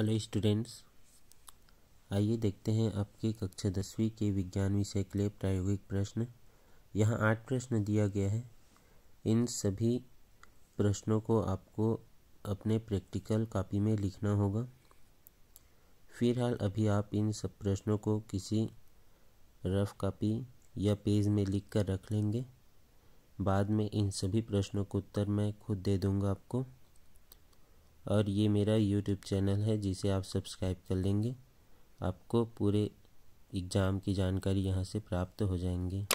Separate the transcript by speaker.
Speaker 1: hello students आइए देखते हैं आपके कक्षा दसवीं के विज्ञान विषय के लिए प्रायोगिक प्रश्न यहाँ आठ प्रश्न दिया गया है इन सभी प्रश्नों को आपको अपने प्रैक्टिकल कॉपी में लिखना होगा फिलहाल अभी आप इन सब प्रश्नों को किसी रफ कॉपी या पेज में लिख कर रख लेंगे बाद में इन सभी प्रश्नों को उत्तर मैं खुद दे दूँगा आपको और ये मेरा यूट्यूब चैनल है जिसे आप सब्सक्राइब कर लेंगे आपको पूरे एग्ज़ाम की जानकारी यहाँ से प्राप्त हो जाएंगे